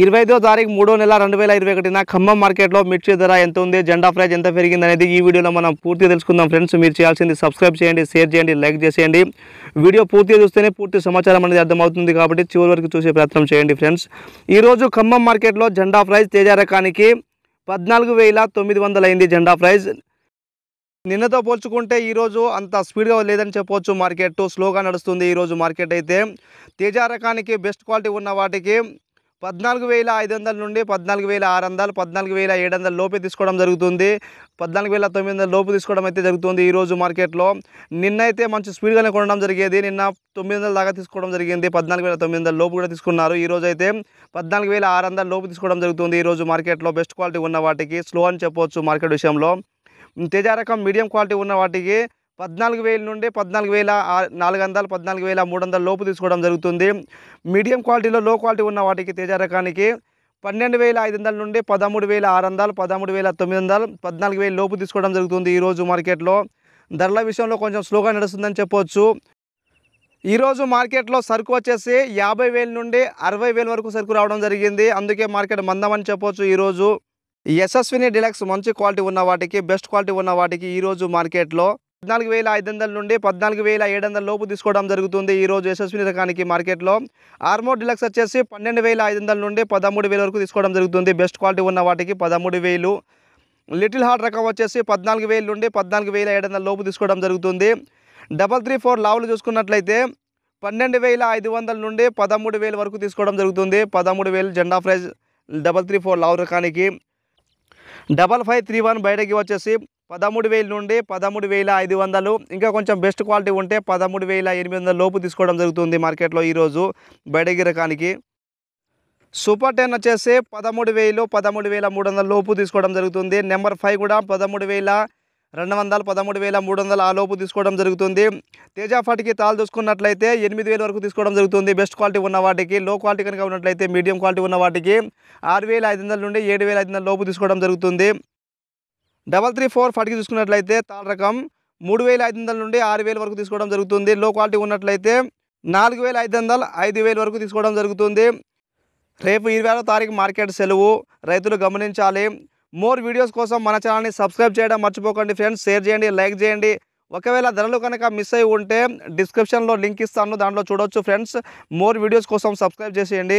ఇరవై ఐదో తారీఖు మూడో నెల రెండు వేల ఇరవై ఒకటిన ఖమ్మం మార్కెట్లో మిర్చి ధర ఎంత ఉంది జెండా ప్రైజ్ ఎంత పెరిగింది అనేది ఈ వీడియోలో మనం పూర్తి తెలుసుకుందాం ఫ్రెండ్స్ మీరు చేయాల్సింది సబ్స్క్రైబ్ చేయండి షేర్ చేయండి లైక్ చేసేయండి వీడియో పూర్తిగా చూస్తేనే పూర్తి సమాచారం అనేది అర్థమవుతుంది కాబట్టి చివరి వరకు చూసే ప్రయత్నం చేయండి ఫ్రెండ్స్ ఈరోజు ఖమ్మం మార్కెట్లో జెండా ప్రైజ్ తేజారకానికి రకానికి పద్నాలుగు వేల తొమ్మిది వందలైంది జెండా ప్రైజ్ నిన్నతో పోల్చుకుంటే ఈరోజు అంత స్పీడ్గా లేదని చెప్పవచ్చు మార్కెట్ స్లోగా నడుస్తుంది ఈరోజు మార్కెట్ అయితే తేజ రకానికి బెస్ట్ క్వాలిటీ ఉన్న వాటికి పద్నాలుగు వేల ఐదు వందల నుండి పద్నాలుగు వేల ఆరు వందలు పద్నాలుగు వేల ఏడు వందల లోపే తీసుకోవడం జరుగుతుంది పద్నాలుగు వేల తొమ్మిది వందల లోపు తీసుకోవడం అయితే జరుగుతుంది ఈరోజు మార్కెట్లో నిన్నైతే మంచి స్పీడ్గానే కొనడం జరిగేది నిన్న తొమ్మిది వందల దాకా తీసుకోవడం జరిగింది పద్నాలుగు వేల తొమ్మిది వందల లోపు కూడా తీసుకున్నారు ఈరోజు అయితే పద్నాలుగు వేల ఆరు వందల లోపు తీసుకోవడం జరుగుతుంది ఈరోజు మార్కెట్లో బెస్ట్ క్వాలిటీ ఉన్న వాటికి స్లో అని చెప్పవచ్చు మార్కెట్ విషయంలో తేజ రకం మీడియం క్వాలిటీ ఉన్న వాటికి పద్నాలుగు వేల నుండి పద్నాలుగు వేల నాలుగు వందల పద్నాలుగు వేల మూడు వందల లోపు తీసుకోవడం జరుగుతుంది మీడియం క్వాలిటీలో లో క్వాలిటీ ఉన్న వాటికి తేజ రకానికి పన్నెండు వేల ఐదు వందల నుండి పదమూడు వేల ఆరు వందలు పదమూడు వేల తొమ్మిది వందలు పద్నాలుగు వేల లోపు తీసుకోవడం జరుగుతుంది ఈరోజు మార్కెట్లో ధరల విషయంలో కొంచెం స్లోగా నడుస్తుందని చెప్పవచ్చు ఈరోజు మార్కెట్లో సరుకు వచ్చేసి యాభై వేల నుండి అరవై వేల వరకు సరుకు రావడం జరిగింది అందుకే మార్కెట్ మందమని చెప్పవచ్చు ఈరోజు యశస్విని డిలక్స్ మంచి క్వాలిటీ ఉన్న వాటికి బెస్ట్ క్వాలిటీ ఉన్న వాటికి ఈరోజు మార్కెట్లో పద్నాలుగు వేల ఐదు వందల నుండి పద్నాలుగు వేల ఏడు వందల లోపు తీసుకోవడం జరుగుతుంది ఈరోజు యశస్విని రకానికి మార్కెట్లో ఆర్మో డిలక్స్ వచ్చేసి పన్నెండు వేల ఐదు వందల నుండి పదమూడు వేల వరకు తీసుకోవడం జరుగుతుంది బెస్ట్ క్వాలిటీ ఉన్న వాటికి పదమూడు వేలు లిటిల్ హార్ట్ రకం వచ్చేసి పద్నాలుగు వేల నుండి పద్నాలుగు వేల ఏడు వందల లోపు తీసుకోవడం జరుగుతుంది డబల్ త్రీ ఫోర్ లావులు చూసుకున్నట్లయితే పన్నెండు వేల ఐదు వందల నుండి పదమూడు వేల వరకు తీసుకోవడం జరుగుతుంది పదమూడు వేలు జెండా ప్రైజ్ డబల్ త్రీ ఫోర్ లావు రకానికి డబల్ ఫైవ్ త్రీ వన్ బయటకి వచ్చేసి పదమూడు వేల నుండి పదమూడు వేల ఐదు వందలు ఇంకా కొంచెం బెస్ట్ క్వాలిటీ ఉంటే పదమూడు వేల ఎనిమిది వందల లోపు తీసుకోవడం జరుగుతుంది మార్కెట్లో ఈరోజు బయటగిరకానికి సూపర్ టెన్ వచ్చేసి పదమూడు వేలు పదమూడు వేల మూడు వందల లోపు తీసుకోవడం జరుగుతుంది నెంబర్ ఫైవ్ కూడా పదమూడు వేల రెండు వందలు పదమూడు వేల మూడు వందల ఆ లోపు తీసుకోవడం జరుగుతుంది తేజాఫాటికి తాలు చూసుకున్నట్లయితే ఎనిమిది వేల వరకు తీసుకోవడం జరుగుతుంది బెస్ట్ క్వాలిటీ ఉన్న వాటికి లో క్వాలిటీ కనుక ఉన్నట్లయితే మీడియం క్వాలిటీ ఉన్న వాటికి ఆరు వేల ఐదు వందల నుండి ఏడు వేల ఐదు వందల లోపు తీసుకోవడం జరుగుతుంది డబల్ త్రీ ఫోర్ ఫార్టీకి చూసుకున్నట్లయితే తాళ రకం మూడు వేల ఐదు వందల నుండి ఆరు వేల వరకు తీసుకోవడం జరుగుతుంది లో క్వాలిటీ ఉన్నట్లయితే నాలుగు వేల ఐదు వందలు ఐదు వేల వరకు తీసుకోవడం జరుగుతుంది రేపు ఇరవై ఆరో తారీఖు మార్కెట్ సెలవు రైతులు గమనించాలి మోర్ వీడియోస్ కోసం మన ఛానల్ని సబ్స్క్రైబ్ చేయడం మర్చిపోకండి ఫ్రెండ్స్ షేర్ చేయండి లైక్ చేయండి ఒకవేళ ధరలు కనుక మిస్ అయి ఉంటే డిస్క్రిప్షన్లో లింక్ ఇస్తాను దాంట్లో చూడొచ్చు ఫ్రెండ్స్ మోర్ వీడియోస్ కోసం సబ్స్క్రైబ్ చేసేయండి